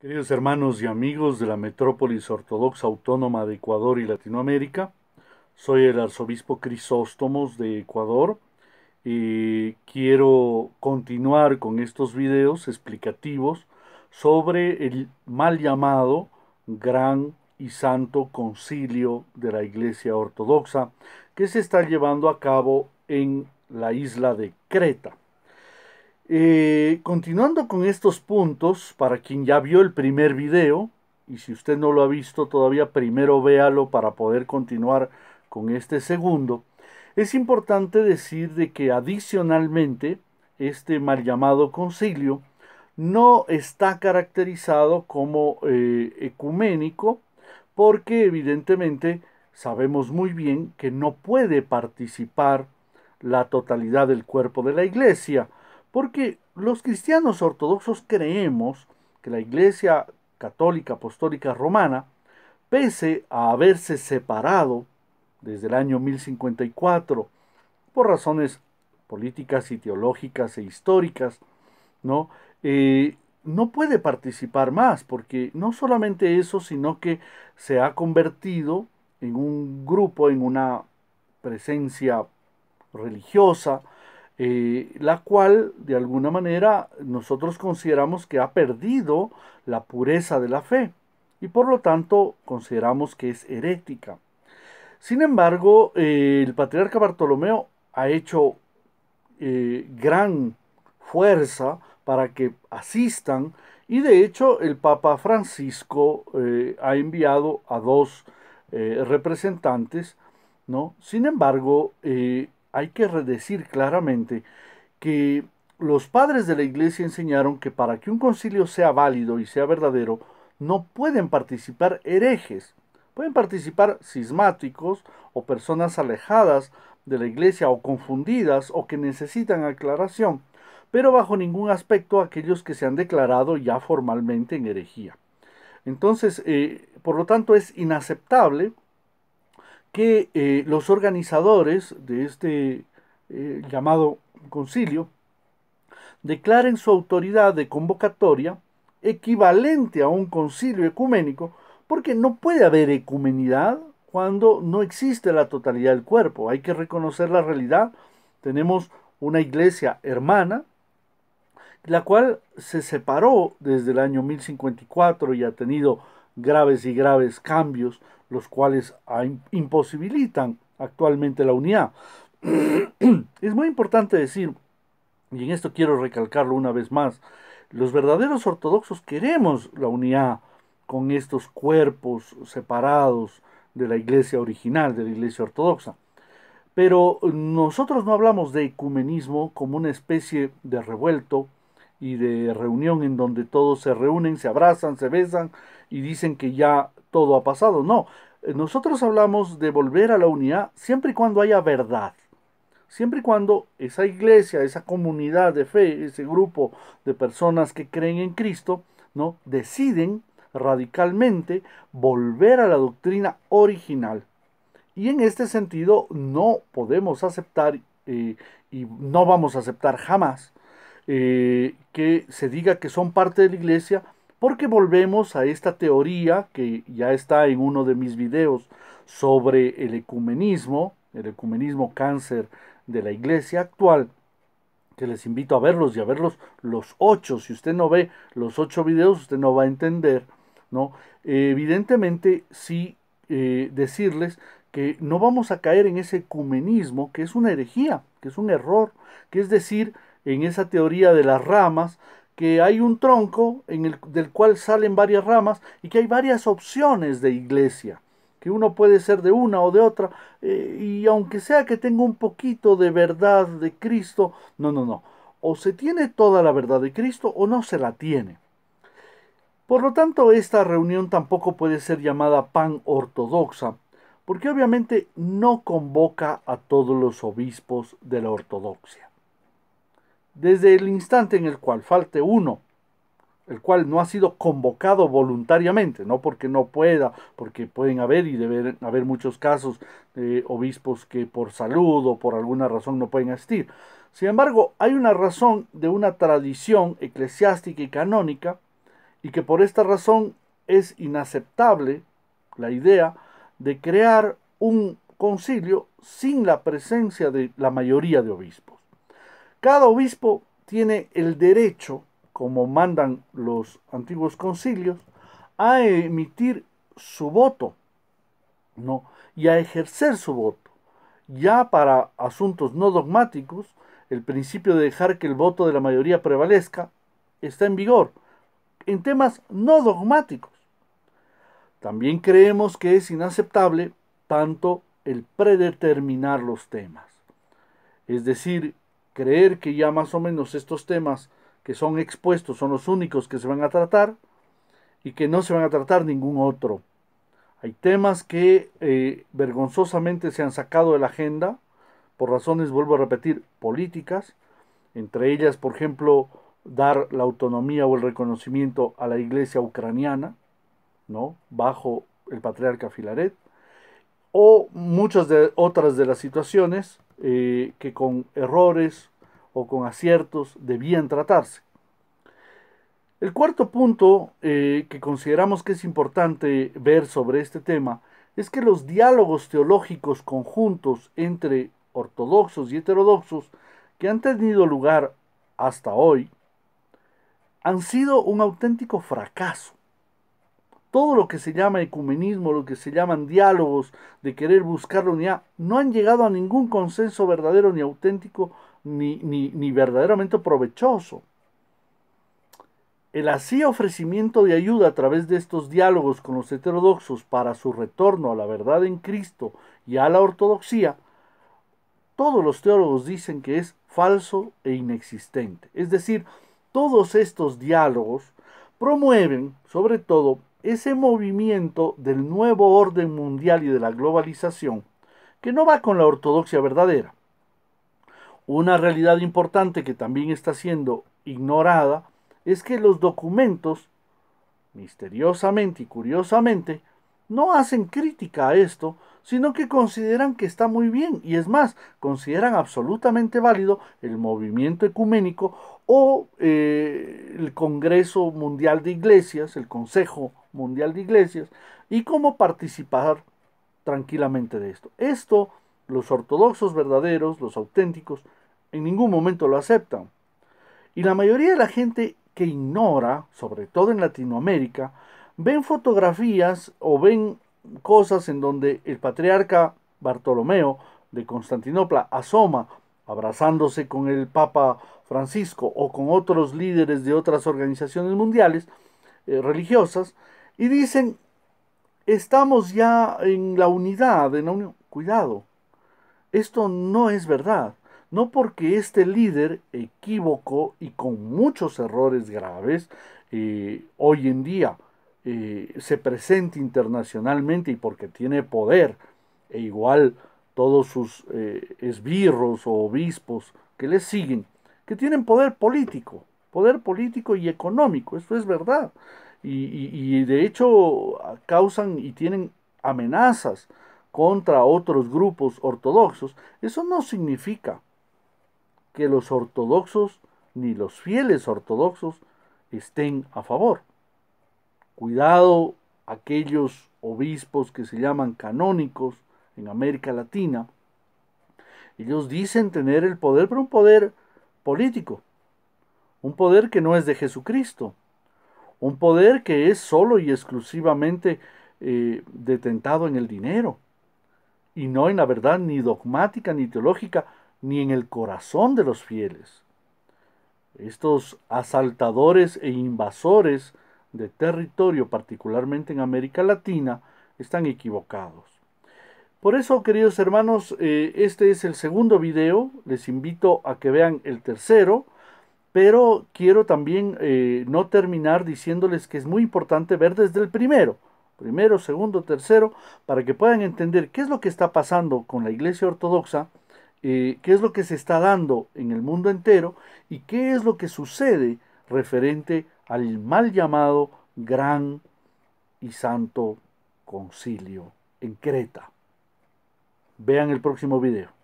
Queridos hermanos y amigos de la metrópolis ortodoxa autónoma de Ecuador y Latinoamérica, soy el arzobispo Crisóstomos de Ecuador y quiero continuar con estos videos explicativos sobre el mal llamado Gran y Santo Concilio de la Iglesia Ortodoxa que se está llevando a cabo en la isla de Creta. Eh, continuando con estos puntos, para quien ya vio el primer video, y si usted no lo ha visto todavía, primero véalo para poder continuar con este segundo. Es importante decir de que adicionalmente este mal llamado concilio no está caracterizado como eh, ecuménico porque evidentemente sabemos muy bien que no puede participar la totalidad del cuerpo de la iglesia porque los cristianos ortodoxos creemos que la Iglesia Católica Apostólica Romana, pese a haberse separado desde el año 1054 por razones políticas y teológicas e históricas, ¿no? Eh, no puede participar más, porque no solamente eso, sino que se ha convertido en un grupo, en una presencia religiosa, eh, la cual de alguna manera nosotros consideramos que ha perdido la pureza de la fe y por lo tanto consideramos que es herética. Sin embargo, eh, el patriarca Bartolomeo ha hecho eh, gran fuerza para que asistan y de hecho el Papa Francisco ha enviado a dos representantes, ¿no? Sin embargo, hay que redecir claramente que los padres de la Iglesia enseñaron que para que un concilio sea válido y sea verdadero, no pueden participar herejes, pueden participar cismáticos o personas alejadas de la Iglesia o confundidas o que necesitan aclaración, pero bajo ningún aspecto aquellos que se han declarado ya formalmente en herejía. Entonces, eh, por lo tanto, es inaceptable que eh, los organizadores de este eh, llamado concilio declaren su autoridad de convocatoria equivalente a un concilio ecuménico, porque no puede haber ecumenidad cuando no existe la totalidad del cuerpo. Hay que reconocer la realidad. Tenemos una iglesia hermana, la cual se separó desde el año 1054 y ha tenido graves y graves cambios los cuales ah, imposibilitan actualmente la unidad. es muy importante decir, y en esto quiero recalcarlo una vez más, los verdaderos ortodoxos queremos la unidad con estos cuerpos separados de la iglesia original, de la iglesia ortodoxa. Pero nosotros no hablamos de ecumenismo como una especie de revuelto y de reunión en donde todos se reúnen, se abrazan, se besan y dicen que ya todo ha pasado. No, eh, nosotros hablamos de volver a la unidad siempre y cuando haya verdad. Siempre y cuando esa iglesia, esa comunidad de fe, ese grupo de personas que creen en Cristo, ¿no? deciden radicalmente volver a la doctrina original. Y en este sentido no podemos aceptar eh, y no vamos a aceptar jamás eh, que se diga que son parte de la iglesia porque volvemos a esta teoría que ya está en uno de mis videos sobre el ecumenismo, el ecumenismo cáncer de la iglesia actual, que les invito a verlos y a verlos los ocho. Si usted no ve los ocho videos, usted no va a entender, ¿no? evidentemente, sí eh, decirles que no vamos a caer en ese ecumenismo, que es una herejía, que es un error, que es decir, en esa teoría de las ramas, que hay un tronco en el, del cual salen varias ramas y que hay varias opciones de iglesia, que uno puede ser de una o de otra, eh, y aunque sea que tenga un poquito de verdad de Cristo, no, no, no, o se tiene toda la verdad de Cristo o no se la tiene. Por lo tanto, esta reunión tampoco puede ser llamada pan ortodoxa, porque obviamente no convoca a todos los obispos de la ortodoxia desde el instante en el cual falte uno, el cual no ha sido convocado voluntariamente, no porque no pueda, porque pueden haber y deben haber muchos casos de obispos que por salud o por alguna razón no pueden asistir. Sin embargo, hay una razón de una tradición eclesiástica y canónica y que por esta razón es inaceptable la idea de crear un concilio sin la presencia de la mayoría de obispos. Cada obispo tiene el derecho, como mandan los antiguos concilios, a emitir su voto, ¿no? Y a ejercer su voto. Ya para asuntos no dogmáticos, el principio de dejar que el voto de la mayoría prevalezca está en vigor en temas no dogmáticos. También creemos que es inaceptable tanto el predeterminar los temas, es decir, creer que ya más o menos estos temas que son expuestos son los únicos que se van a tratar y que no se van a tratar ningún otro. Hay temas que eh, vergonzosamente se han sacado de la agenda por razones, vuelvo a repetir, políticas, entre ellas, por ejemplo, dar la autonomía o el reconocimiento a la iglesia ucraniana, ¿no? Bajo el patriarca Filaret, o muchas de otras de las situaciones eh, que con errores o con aciertos debían tratarse. El cuarto punto eh, que consideramos que es importante ver sobre este tema es que los diálogos teológicos conjuntos entre ortodoxos y heterodoxos que han tenido lugar hasta hoy han sido un auténtico fracaso todo lo que se llama ecumenismo, lo que se llaman diálogos, de querer buscar la unidad, no han llegado a ningún consenso verdadero ni auténtico ni, ni, verdaderamente provechoso. El así ofrecimiento de ayuda a través de estos diálogos con los heterodoxos para su retorno a la verdad en Cristo y a la ortodoxia, todos los teólogos dicen que es falso e inexistente. Es decir, todos estos diálogos promueven sobre todo ese movimiento del nuevo orden mundial y de la globalización que no va con la ortodoxia verdadera. Una realidad importante que también está siendo ignorada es que los documentos, misteriosamente y curiosamente, no hacen crítica a esto, sino que consideran que está muy bien y es más, consideran absolutamente válido el movimiento ecuménico o eh, el Congreso Mundial de Iglesias, el Consejo Mundial de Iglesias, y cómo participar tranquilamente de esto. Esto los ortodoxos verdaderos, los auténticos, en ningún momento lo aceptan. Y la mayoría de la gente que ignora, sobre todo en Latinoamérica, ven fotografías o ven cosas en donde el patriarca Bartolomeo de Constantinopla asoma abrazándose con el Papa Francisco o con otros líderes de otras organizaciones mundiales eh, religiosas y dicen, estamos ya en la unidad, en la unión. Cuidado, esto no es verdad. No porque este líder equívoco y con muchos errores graves eh, hoy en día eh, se presente internacionalmente y porque tiene poder, e igual todos sus eh, esbirros o obispos que le siguen, que tienen poder político, poder político y económico, eso es verdad. y de hecho ah, causan y tienen amenazas contra otros grupos ortodoxos. Eso no significa que los ortodoxos ni los fieles ortodoxos estén a favor. Cuidado aquellos obispos que se llaman canónicos en América Latina. Ellos dicen tener el poder, pero un poder político, un poder que no es de Jesucristo, un poder que es solo y exclusivamente eh, detentado en el dinero, y no en la verdad ni dogmática, ni teológica, ni en el corazón de los fieles. Estos asaltadores e invasores de territorio, particularmente en América Latina, están equivocados. Por eso, queridos hermanos, eh, este es el segundo video, les invito a que vean el tercero, pero quiero también eh, no terminar diciéndoles que es muy importante ver desde el primero, primero, segundo, tercero, para que puedan entender qué es lo que está pasando con la Iglesia Ortodoxa, eh, qué es lo que se está dando en el mundo entero y qué es lo que sucede referente al mal llamado Gran y Santo Concilio en Creta. Vean el próximo video.